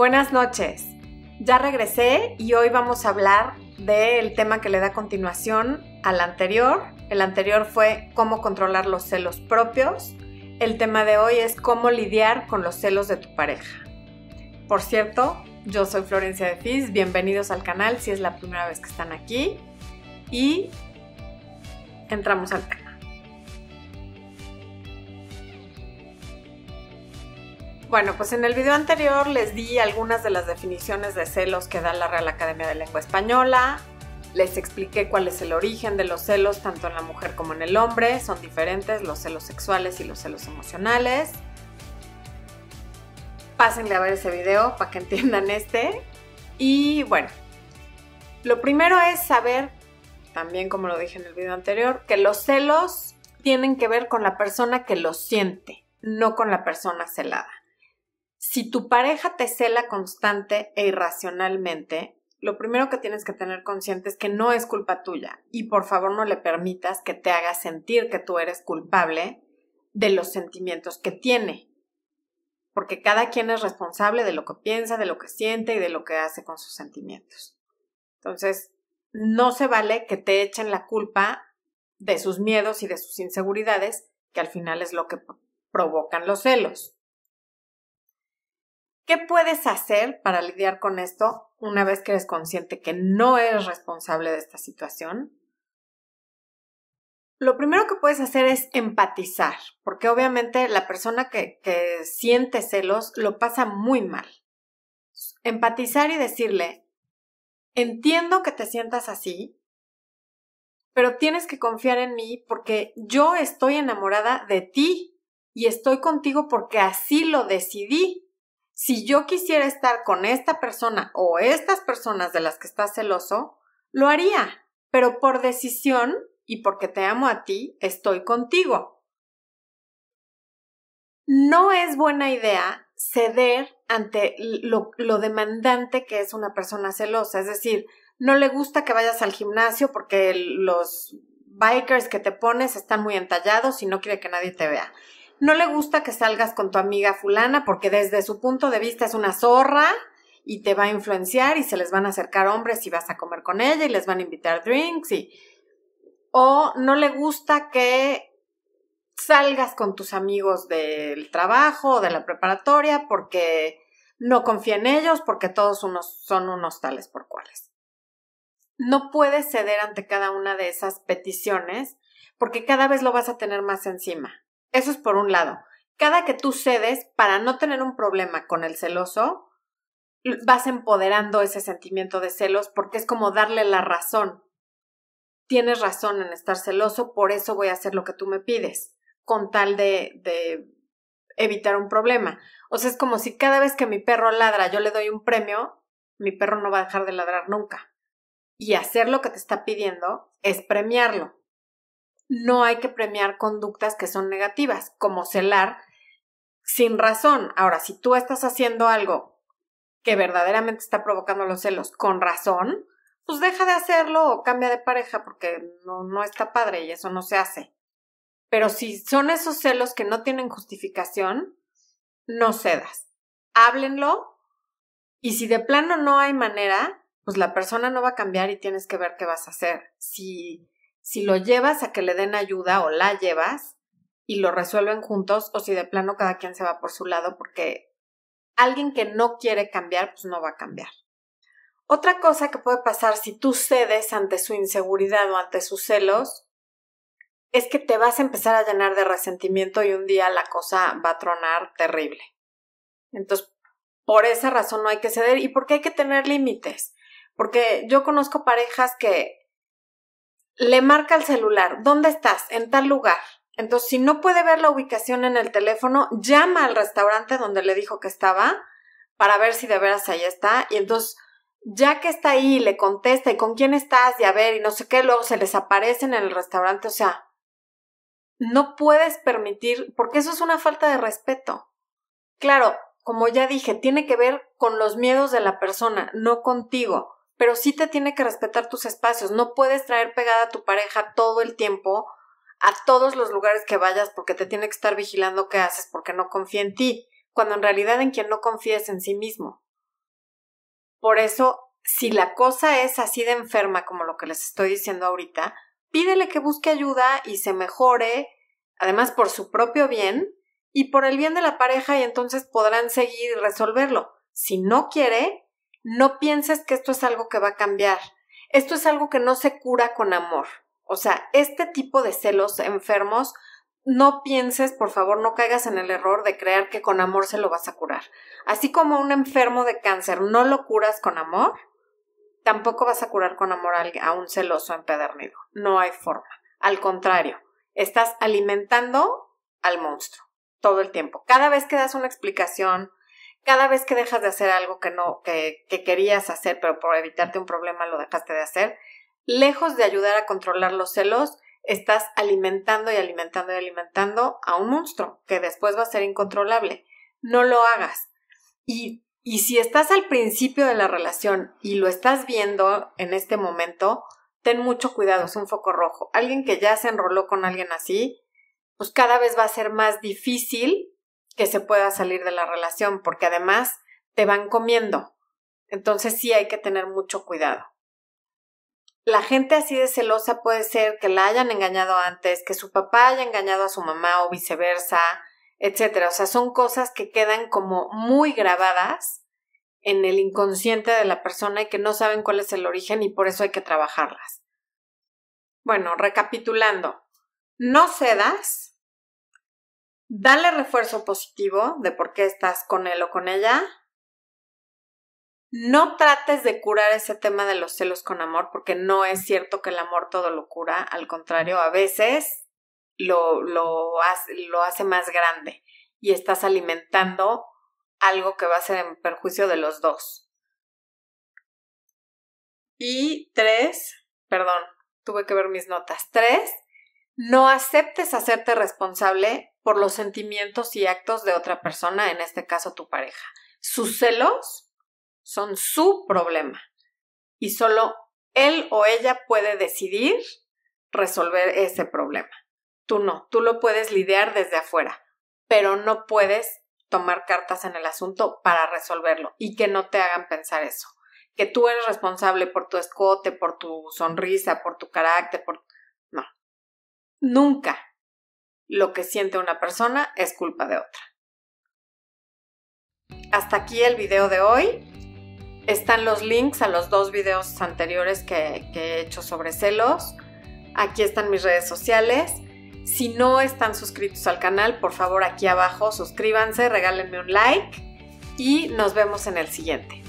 Buenas noches. Ya regresé y hoy vamos a hablar del tema que le da continuación al anterior. El anterior fue cómo controlar los celos propios. El tema de hoy es cómo lidiar con los celos de tu pareja. Por cierto, yo soy Florencia de Fis, bienvenidos al canal si es la primera vez que están aquí y entramos al tema. Bueno, pues en el video anterior les di algunas de las definiciones de celos que da la Real Academia de Lengua Española. Les expliqué cuál es el origen de los celos tanto en la mujer como en el hombre. Son diferentes los celos sexuales y los celos emocionales. Pásenle a ver ese video para que entiendan este. Y bueno, lo primero es saber, también como lo dije en el video anterior, que los celos tienen que ver con la persona que los siente, no con la persona celada. Si tu pareja te cela constante e irracionalmente, lo primero que tienes que tener consciente es que no es culpa tuya y por favor no le permitas que te haga sentir que tú eres culpable de los sentimientos que tiene, porque cada quien es responsable de lo que piensa, de lo que siente y de lo que hace con sus sentimientos. Entonces, no se vale que te echen la culpa de sus miedos y de sus inseguridades, que al final es lo que provocan los celos. ¿Qué puedes hacer para lidiar con esto una vez que eres consciente que no eres responsable de esta situación? Lo primero que puedes hacer es empatizar, porque obviamente la persona que, siente celos lo pasa muy mal. Empatizar y decirle, entiendo que te sientas así, pero tienes que confiar en mí porque yo estoy enamorada de ti y estoy contigo porque así lo decidí si yo quisiera estar con esta persona o estas personas de las que estás celoso, lo haría, pero por decisión y porque te amo a ti, estoy contigo. No es buena idea ceder ante lo, lo demandante que es una persona celosa, es decir, no le gusta que vayas al gimnasio porque los bikers que te pones están muy entallados y no quiere que nadie te vea no le gusta que salgas con tu amiga fulana porque desde su punto de vista es una zorra y te va a influenciar y se les van a acercar hombres y vas a comer con ella y les van a invitar drinks y o no le gusta que salgas con tus amigos del trabajo, o de la preparatoria porque no confía en ellos porque todos unos son unos tales por cuales. No puedes ceder ante cada una de esas peticiones porque cada vez lo vas a tener más encima. Eso es por un lado. Cada que tú cedes para no tener un problema con el celoso, vas empoderando ese sentimiento de celos porque es como darle la razón. Tienes razón en estar celoso, por eso voy a hacer lo que tú me pides, con tal de, de evitar un problema. O sea, es como si cada vez que mi perro ladra yo le doy un premio, mi perro no va a dejar de ladrar nunca. Y hacer lo que te está pidiendo es premiarlo no hay que premiar conductas que son negativas, como celar sin razón. Ahora, si tú estás haciendo algo que verdaderamente está provocando los celos con razón, pues deja de hacerlo o cambia de pareja porque no, no está padre y eso no se hace. Pero si son esos celos que no tienen justificación, no cedas. Háblenlo y si de plano no hay manera, pues la persona no va a cambiar y tienes que ver qué vas a hacer. Si si lo llevas a que le den ayuda o la llevas y lo resuelven juntos o si de plano cada quien se va por su lado porque alguien que no quiere cambiar pues no va a cambiar. Otra cosa que puede pasar si tú cedes ante su inseguridad o ante sus celos es que te vas a empezar a llenar de resentimiento y un día la cosa va a tronar terrible. Entonces, por esa razón no hay que ceder y porque hay que tener límites. Porque yo conozco parejas que le marca el celular, ¿dónde estás? En tal lugar. Entonces, si no puede ver la ubicación en el teléfono, llama al restaurante donde le dijo que estaba para ver si de veras ahí está. Y entonces, ya que está ahí, le contesta y con quién estás y a ver y no sé qué, luego se les aparecen en el restaurante. O sea, no puedes permitir, porque eso es una falta de respeto. Claro, como ya dije, tiene que ver con los miedos de la persona, no contigo pero sí te tiene que respetar tus espacios. No puedes traer pegada a tu pareja todo el tiempo a todos los lugares que vayas porque te tiene que estar vigilando qué haces porque no confía en ti, cuando en realidad en quien no confía en sí mismo. Por eso, si la cosa es así de enferma como lo que les estoy diciendo ahorita, pídele que busque ayuda y se mejore, además por su propio bien y por el bien de la pareja y entonces podrán seguir y resolverlo. Si no quiere, no pienses que esto es algo que va a cambiar. Esto es algo que no se cura con amor. O sea, este tipo de celos enfermos, no pienses, por favor, no caigas en el error de creer que con amor se lo vas a curar. Así como un enfermo de cáncer no lo curas con amor, tampoco vas a curar con amor a un celoso empedernido. No hay forma. Al contrario, estás alimentando al monstruo todo el tiempo. Cada vez que das una explicación, cada vez que dejas de hacer algo que no, que, que querías hacer, pero por evitarte un problema lo dejaste de hacer, lejos de ayudar a controlar los celos, estás alimentando y alimentando y alimentando a un monstruo que después va a ser incontrolable. No lo hagas. Y, y, si estás al principio de la relación y lo estás viendo en este momento, ten mucho cuidado, es un foco rojo. Alguien que ya se enroló con alguien así, pues cada vez va a ser más difícil que se pueda salir de la relación, porque además te van comiendo. Entonces sí hay que tener mucho cuidado. La gente así de celosa puede ser que la hayan engañado antes, que su papá haya engañado a su mamá o viceversa, etc. O sea, son cosas que quedan como muy grabadas en el inconsciente de la persona y que no saben cuál es el origen y por eso hay que trabajarlas. Bueno, recapitulando, no cedas, Dale refuerzo positivo de por qué estás con él o con ella. No trates de curar ese tema de los celos con amor, porque no es cierto que el amor todo lo cura, al contrario, a veces lo, lo, lo hace más grande y estás alimentando algo que va a ser en perjuicio de los dos. Y tres, perdón, tuve que ver mis notas. Tres, no aceptes hacerte responsable por los sentimientos y actos de otra persona, en este caso tu pareja. Sus celos son su problema y solo él o ella puede decidir resolver ese problema. Tú no, tú lo puedes lidiar desde afuera, pero no puedes tomar cartas en el asunto para resolverlo y que no te hagan pensar eso, que tú eres responsable por tu escote, por tu sonrisa, por tu carácter, por Nunca lo que siente una persona es culpa de otra. Hasta aquí el video de hoy. Están los links a los dos videos anteriores que, he hecho sobre celos. Aquí están mis redes sociales. Si no están suscritos al canal, por favor aquí abajo suscríbanse, regálenme un like y nos vemos en el siguiente.